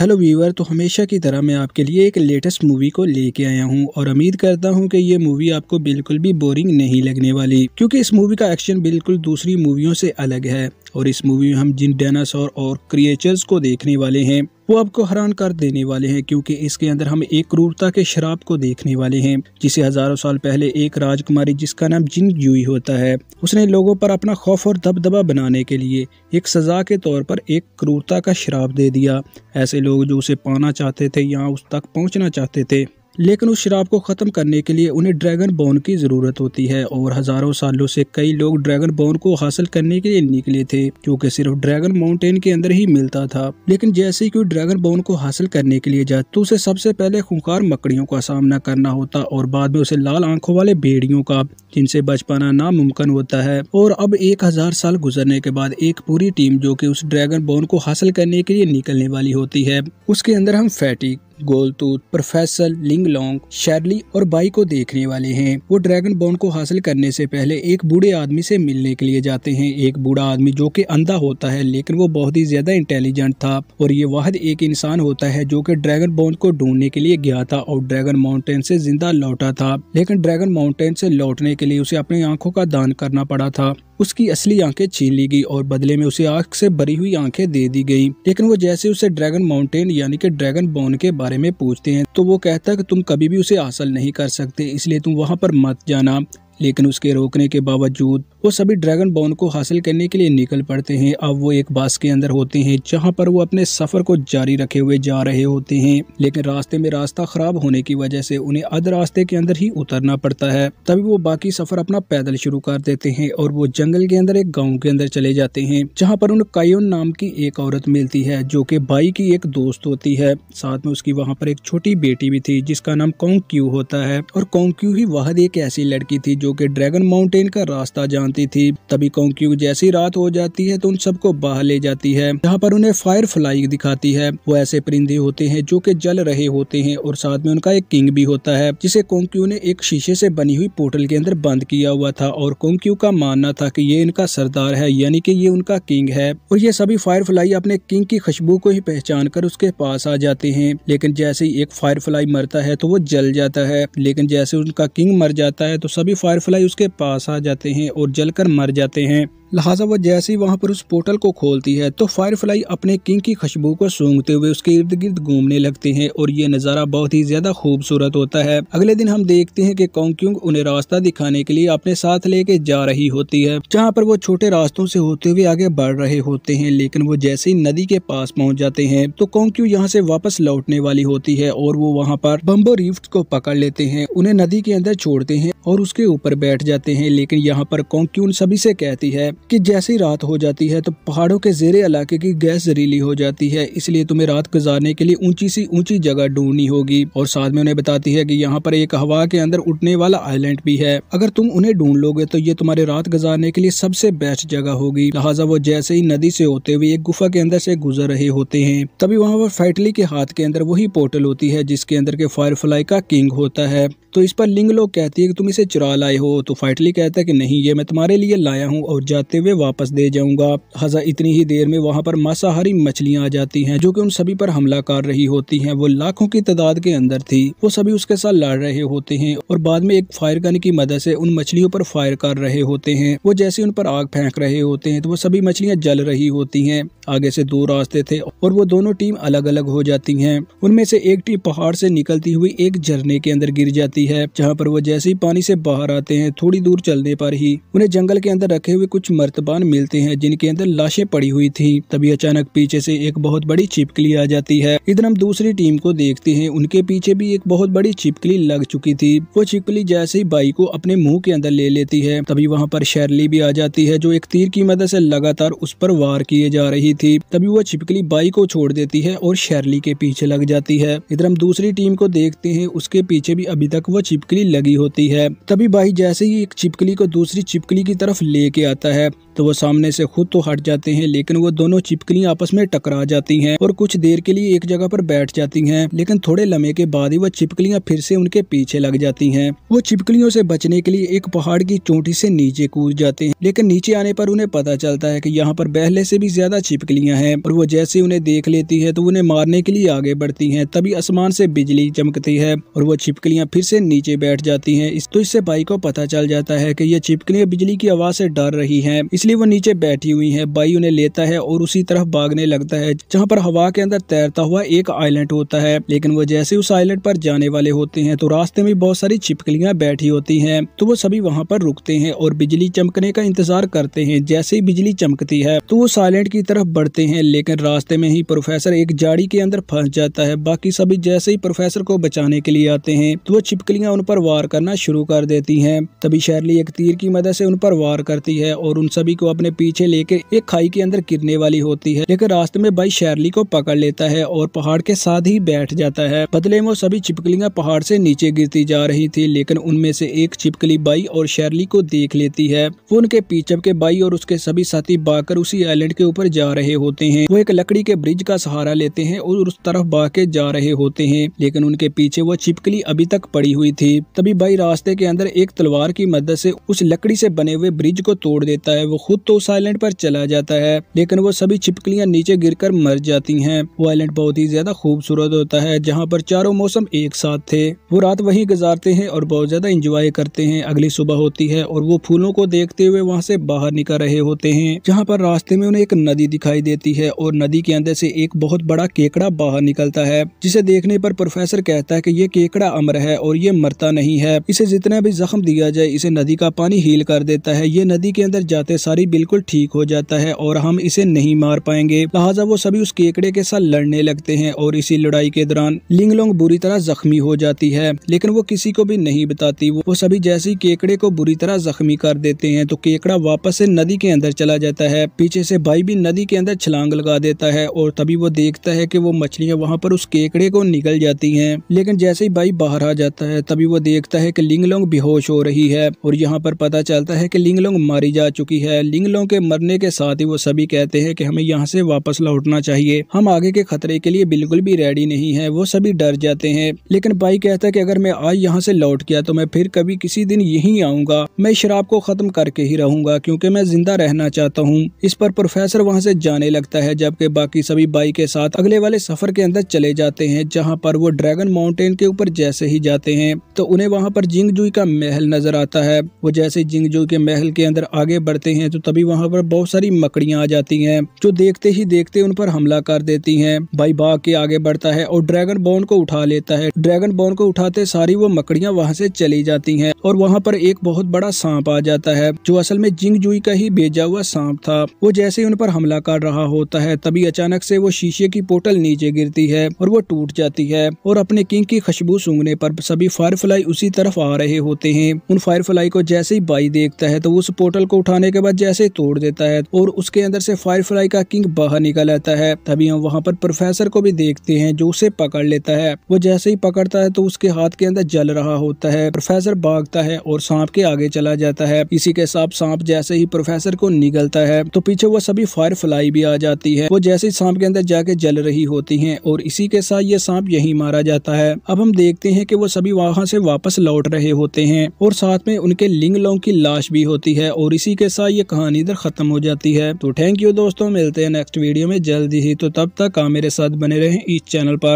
hello viewer तो हमेशा की तरह मैं आपके लिए एक लेटेस्ट मूवी को लेके आया हूँ और उम्मीद करता हूँ कि ये मूवी आपको बिल्कुल भी बोरिंग नहीं लगने वाली क्योंकि इस मूवी का एक्शन बिल्कुल दूसरी मूवियों से अलग है और इस मूवी में हम जिन डायनासोर और क्रिएचर्स को देखने वाले हैं वो आपको हैरान कर देने वाले हैं क्योंकि इसके अंदर हम एक क्रूरता के शराब को देखने वाले हैं जिसे हजारों साल पहले एक राजकुमारी जिसका नाम जिन यूई होता है उसने लोगों पर अपना खौफ और दबदबा बनाने के लिए एक सज़ा के तौर पर एक क्रूरता का शराब दे दिया ऐसे लोग जो उसे पाना चाहते थे या उस तक पहुँचना चाहते थे लेकिन उस शराब को ख़त्म करने के लिए उन्हें ड्रैगन बोन की ज़रूरत होती है और हज़ारों सालों से कई लोग ड्रैगन बोन को हासिल करने के लिए निकले थे जो सिर्फ ड्रैगन माउंटेन के अंदर ही मिलता था लेकिन जैसे कोई ड्रैगन बोन को हासिल करने के लिए जाते तो उसे सबसे पहले खूंखार मकड़ियों का सामना करना होता और बाद में उसे लाल आंखों वाले भेड़ियों का जिनसे बच पाना नामुमकिन होता है और अब एक हजार साल गुजरने के बाद एक पूरी टीम जो कि उस ड्रैगन बोन को हासिल करने के लिए निकलने वाली होती है उसके अंदर हम फैटिक गोलतूत प्रोफेसर लिंगलोंग शैरली और बाई को देखने वाले हैं वो ड्रैगन बॉन्ड को हासिल करने से पहले एक बूढ़े आदमी से मिलने के लिए जाते हैं एक बूढ़ा आदमी जो कि अंधा होता है लेकिन वो बहुत ही ज्यादा इंटेलिजेंट था और ये वाहद एक इंसान होता है जो कि ड्रैगन बॉन्ड को ढूंढने के लिए गया था और ड्रैगन माउंटेन से जिंदा लौटा था लेकिन ड्रैगन माउंटेन से लौटने के लिए उसे अपनी आंखों का दान करना पड़ा था उसकी असली आंखें छीन ली गई और बदले में उसे आंख से भरी हुई आंखें दे दी गई लेकिन वो जैसे उसे ड्रैगन माउंटेन यानी कि ड्रैगन बोन के बारे में पूछते हैं तो वो कहता है कि तुम कभी भी उसे हासिल नहीं कर सकते इसलिए तुम वहाँ पर मत जाना लेकिन उसके रोकने के बावजूद वो सभी ड्रैगन बॉन को हासिल करने के लिए निकल पड़ते हैं अब वो एक बास के अंदर होते हैं जहाँ पर वो अपने सफर को जारी रखे हुए जा रहे होते हैं लेकिन रास्ते में रास्ता खराब होने की वजह से उन्हें अध रास्ते के अंदर ही उतरना पड़ता है तभी वो बाकी सफर अपना पैदल शुरू कर देते हैं और वो जंगल के अंदर एक गाँव के अंदर चले जाते हैं जहाँ पर उन्हें कायोन नाम की एक औरत मिलती है जो की बाई की एक दोस्त होती है साथ में उसकी वहाँ पर एक छोटी बेटी भी थी जिसका नाम कौंग होता है और कौंग ही वह एक ऐसी लड़की थी जो जो कि ड्रैगन माउंटेन का रास्ता जानती थी तभी कौक्यू जैसी रात हो जाती है तो उन सबको बाहर ले जाती है जहाँ पर उन्हें फायर फ्लाई दिखाती है वो ऐसे परिंदे होते हैं जो कि जल रहे होते हैं और साथ में उनका एक किंग भी होता है जिसे कोंक्यू ने एक शीशे से बनी हुई पोर्टल के अंदर बंद किया हुआ था और कोंक्यू का मानना था कि ये इनका सरदार है यानी कि ये उनका किंग है और ये सभी फायर फ्लाई अपने किंग की खुशबू को ही पहचान कर उसके पास आ जाते हैं लेकिन जैसे ही एक फायर फ्लाई मरता है तो वो जल जाता है लेकिन जैसे उनका किंग मर जाता है तो सभी फायर फायरफ्लाई उसके पास आ जाते हैं और जलकर मर जाते हैं लिहाजा वह जैसे ही वहाँ पर उस पोर्टल को खोलती है तो फायरफ्लाई अपने किंग की खुशबू को सूंघते हुए उसके इर्द गिर्द घूमने लगते हैं और ये नज़ारा बहुत ही ज्यादा खूबसूरत होता है अगले दिन हम देखते हैं कि कॉन्क्यूंग उन्हें रास्ता दिखाने के लिए अपने साथ लेके जा रही होती है जहाँ पर वो छोटे रास्तों से होते हुए आगे बढ़ रहे होते हैं लेकिन वो जैसे ही नदी के पास पहुँच जाते हैं तो कॉन्क्यू यहाँ से वापस लौटने वाली होती है और वो वहाँ पर बम्बो रिफ्ट को पकड़ लेते हैं उन्हें नदी के अंदर छोड़ते हैं और उसके ऊपर बैठ जाते हैं लेकिन यहाँ पर कॉन्क्यून सभी से कहती है कि जैसे ही रात हो जाती है तो पहाड़ों के जेरे इलाके की गैस जहरीली हो जाती है इसलिए तुम्हें रात गुजारने के लिए ऊंची सी ऊंची जगह ढूंढनी होगी और साथ में उन्हें बताती है कि यहाँ पर एक हवा के अंदर उठने वाला आइलैंड भी है अगर तुम उन्हें ढूंढ लोगे तो ये तुम्हारे रात गुजारने के लिए सबसे बेस्ट जगह होगी लिहाजा वो जैसे ही नदी से होते हुए एक गुफा के अंदर से गुजर रहे होते हैं तभी वहाँ पर फैटली के हाथ के अंदर वही पोर्टल होती है जिसके अंदर के फायरफ्लाई का किंग होता है तो इस पर लिंग लोग कहती है कि तुम इसे चुरा लाए हो तो फाइटली कहता है कि नहीं ये मैं तुम्हारे लिए लाया हूँ और जा તેવે واپس દે જાઉંગા ખજા ઇતની હી દેર મેં વહા પર મસાહરી મછલિયા આ જાતી હૈં જો કે ઉન સભી પર હમલા કર રહી હોતી હૈ વો લાખો કી તદાદ કે અંદર થી વો સભી ઉસકે સાથ લડ રહે હોતે હૈં ઓર બાદ મેં એક ફાયર ગન કી મદદ સે ઉન મછલિયો પર ફાયર કર રહે હોતે હૈં વો જૈસે ઉન પર આગ ફેંક રહે હોતે હૈં તો વો સભી મછલિયા જલ રહી હોતી હૈ આગે સે દો રાસ્તે થે ઓર વો દોનો ટીમ અલગ અલગ હો જાતી હૈ ઉનમે સે એક ટીમ પહાડ સે નિકલતી હુઈ એક ઝરને કે અંદર गिर જાતી હૈ જહા પર વો જૈસે ਹੀ પાણી સે બહાર આતે હૈં થોડી દૂર ચલને પર હી ઉને જંગલ કે અંદર રખે હુએ કુછ मर्तबान मिलते हैं जिनके अंदर लाशें पड़ी हुई थी तभी अचानक पीछे से एक बहुत बड़ी चिपकली आ जाती है इधर हम दूसरी टीम को देखते हैं उनके पीछे भी एक बहुत बड़ी चिपकली लग चुकी थी वो छिपकली जैसे ही बाई को अपने मुंह के अंदर ले लेती है तभी वहाँ पर शैरली भी आ जाती है जो एक तीर की मदद से लगातार उस पर वार किए जा रही थी तभी वो छिपकली बाई को छोड़ देती है और शैरली के पीछे लग जाती है इधर हम दूसरी टीम को देखते हैं उसके पीछे भी अभी तक वो चिपकली लगी होती है तभी बाई जैसे ही एक चिपकली को दूसरी चिपकली की तरफ लेके आता है है तो वो सामने से खुद तो हट जाते हैं लेकिन वो दोनों चिपकलियां आपस में टकरा जाती हैं और कुछ देर के लिए एक जगह पर बैठ जाती हैं लेकिन थोड़े लम्हे के बाद ही वो चिपकलियां फिर से उनके पीछे लग जाती हैं वो चिपकलियों से बचने के लिए एक पहाड़ की चोटी से नीचे कूद जाते हैं लेकिन नीचे आने पर उन्हें पता चलता है की यहाँ पर पहले से भी ज्यादा चिपकलियाँ हैं और वो जैसे उन्हें देख लेती है तो उन्हें मारने के लिए आगे बढ़ती है तभी आसमान से बिजली चमकती है और वो छिपकलियाँ फिर से नीचे बैठ जाती है तो इससे भाई को पता चल जाता है की ये छिपकलियाँ बिजली की आवाज से डर रही है हैं इसलिए वो नीचे बैठी हुई है बाई उन्हें लेता है और उसी तरफ भागने लगता है जहाँ पर हवा के अंदर तैरता हुआ एक आइलैंड होता है लेकिन वो जैसे उस आइलैंड पर जाने वाले होते हैं तो रास्ते में बहुत सारी छिपकलियाँ बैठी होती है तो वो सभी वहाँ पर रुकते हैं और बिजली चमकने का इंतजार करते हैं जैसे ही बिजली चमकती है तो वो साइलेंट की तरफ बढ़ते हैं लेकिन रास्ते में ही प्रोफेसर एक जाड़ी के अंदर फंस जाता है बाकी सभी जैसे ही प्रोफेसर को बचाने के लिए आते हैं तो वो छिपकलियां उन पर वार करना शुरू कर देती है तभी शैरली एक तीर की मदद से उन पर वार करती है और उन सभी को अपने पीछे लेकर एक खाई के अंदर गिरने वाली होती है लेकिन रास्ते में भाई शैरली को पकड़ लेता है और पहाड़ के साथ ही बैठ जाता है बदले में सभी चिपकलियाँ पहाड़ से नीचे गिरती जा रही थी लेकिन उनमें से एक चिपकली बाई और शैरली को देख लेती है वो उनके पीछे के बाई और उसके सभी साथी बाकर उसी आइलैंड के ऊपर जा रहे होते हैं वो एक लकड़ी के ब्रिज का सहारा लेते हैं और उस तरफ बाके जा रहे होते हैं लेकिन उनके पीछे वो चिपकली अभी तक पड़ी हुई थी तभी बाई रास्ते के अंदर एक तलवार की मदद से उस लकड़ी से बने हुए ब्रिज को तोड़ देता है वो खुद तो उस आइलैंड पर चला जाता है लेकिन वो सभी छिपकलियाँ नीचे कर मर जाती है वो आइलैंड बहुत ही ज्यादा खूबसूरत होता है जहाँ पर चारों मौसम एक साथ थे वो रात वही गुजारते हैं और बहुत ज्यादा इंजॉय करते हैं अगली सुबह होती है और वो फूलों को देखते हुए वहाँ से बाहर निकल रहे होते हैं जहाँ पर रास्ते में उन्हें एक नदी दिखाई देती है और नदी के अंदर से एक बहुत बड़ा केकड़ा बाहर निकलता है जिसे देखने पर प्रोफेसर कहता है कि ये केकड़ा अमर है और ये मरता नहीं है इसे जितना भी जख्म दिया जाए इसे नदी का पानी हील कर देता है ये नदी के अंदर जाते बातें सारी बिल्कुल ठीक हो जाता है और हम इसे नहीं मार पाएंगे लिहाजा वो सभी उस केकड़े के साथ लड़ने लगते हैं और इसी लड़ाई के दौरान लिंगलोंग बुरी तरह जख्मी हो जाती है लेकिन वो किसी को भी नहीं बताती वो सभी जैसे ही केकड़े को बुरी तरह जख्मी कर देते हैं तो केकड़ा वापस से नदी के अंदर चला जाता है पीछे से भाई भी नदी के अंदर छलांग लगा देता है और तभी वो देखता है की वो मछलियाँ वहाँ पर उस केकड़े को निकल जाती है लेकिन जैसे ही भाई बाहर आ जाता है तभी वो देखता है की लिंगलोंग बेहोश हो रही है और यहाँ पर पता चलता है की लिंगलोंग मारी जा चुकी चुकी है लिंगलों के मरने के साथ ही वो सभी कहते हैं कि हमें यहाँ से वापस लौटना चाहिए हम आगे के खतरे के लिए बिल्कुल भी रेडी नहीं है वो सभी डर जाते हैं लेकिन भाई कहता है कि अगर मैं आज यहाँ से लौट गया तो मैं फिर कभी किसी दिन यही आऊंगा मैं शराब को खत्म करके ही रहूंगा क्यूँकी मैं जिंदा रहना चाहता हूँ इस पर प्रोफेसर वहाँ से जाने लगता है जबकि बाकी सभी बाई के साथ अगले वाले सफर के अंदर चले जाते हैं जहाँ पर वो ड्रैगन माउंटेन के ऊपर जैसे ही जाते हैं तो उन्हें वहाँ पर जिंगजुई का महल नजर आता है वो जैसे जिंगजूई के महल के अंदर आगे बढ़ करते हैं तो तभी वहाँ पर बहुत सारी मकड़ियाँ आ जाती हैं जो देखते ही देखते उन पर हमला कर देती हैं भाई भाग के आगे बढ़ता है और ड्रैगन बोन को उठा लेता है ड्रैगन बोन को उठाते सारी वो मकड़ियाँ वहाँ से चली जाती है और वहाँ पर एक बहुत बड़ा सांप आ जाता है जो असल में जिंग जुई का ही भेजा हुआ सांप था वो जैसे ही उन पर हमला कर रहा होता है तभी अचानक से वो शीशे की पोटल नीचे गिरती है और वो टूट जाती है और अपने किंग की खुशबू सूंघने पर सभी फायरफ्लाई उसी तरफ आ रहे होते हैं उन फायरफ्लाई को जैसे ही बाई देखता है तो उस पोर्टल को उठाने करने के बाद जैसे तोड़ देता है और उसके अंदर से फायर फ्लाई का किंग बाहर निकल आता है तभी हम वहाँ पर प्रोफेसर को भी देखते हैं जो उसे पकड़ लेता है वो जैसे ही पकड़ता है तो उसके हाथ के अंदर जल रहा होता है प्रोफेसर भागता है और सांप के आगे चला जाता है इसी के साथ सांप जैसे ही प्रोफेसर को निकलता है तो पीछे वो सभी फायर फ्लाई भी आ जाती है वो जैसे ही सांप के अंदर जाके जल रही होती है और इसी के साथ ये सांप यही मारा जाता है अब हम देखते हैं कि वो सभी वहां से वापस लौट रहे होते हैं और साथ में उनके लिंग लोंग की लाश भी होती है और इसी के साथ ये कहानी इधर ख़त्म हो जाती है तो थैंक यू दोस्तों मिलते हैं नेक्स्ट वीडियो में जल्दी ही तो तब तक आप मेरे साथ बने रहें इस चैनल पर